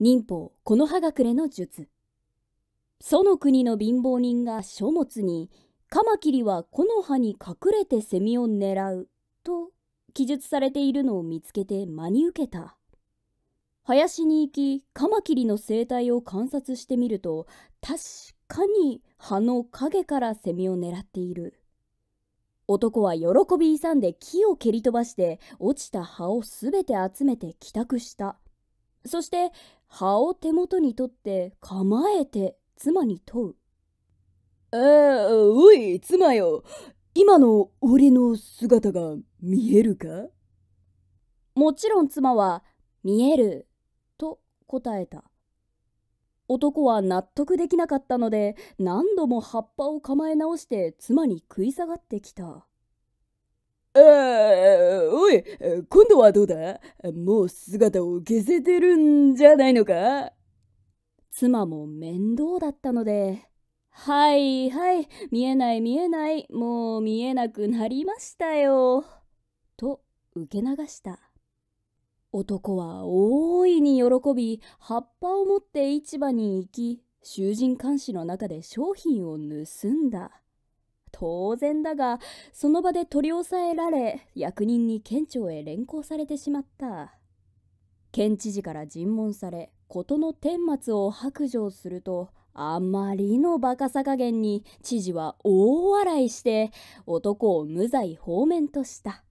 忍法この葉隠れの術その国の貧乏人が書物に「カマキリは木の葉に隠れてセミを狙う」と記述されているのを見つけて真に受けた林に行きカマキリの生態を観察してみると確かに葉の影からセミを狙っている男は喜び勇んで木を蹴り飛ばして落ちた葉を全て集めて帰宅したそして葉を手元に取って構えて妻に問う。ああ、おい、妻よ。今の俺の姿が見えるかもちろん妻は見えると答えた。男は納得できなかったので何度も葉っぱを構え直して妻に食い下がってきた。ああ、おい、今度はどうだもう姿を消せてるんじゃないのか妻も面倒だったので、はいはい、見えない見えない、もう見えなくなりましたよ。と、受け流した。男は大いに喜び、葉っぱを持って市場に行き、囚人監視の中で商品を盗んだ。当然だがその場で取り押さえられ役人に県庁へ連行されてしまった県知事から尋問され事の顛末を白状するとあまりのバカさ加減に知事は大笑いして男を無罪放免とした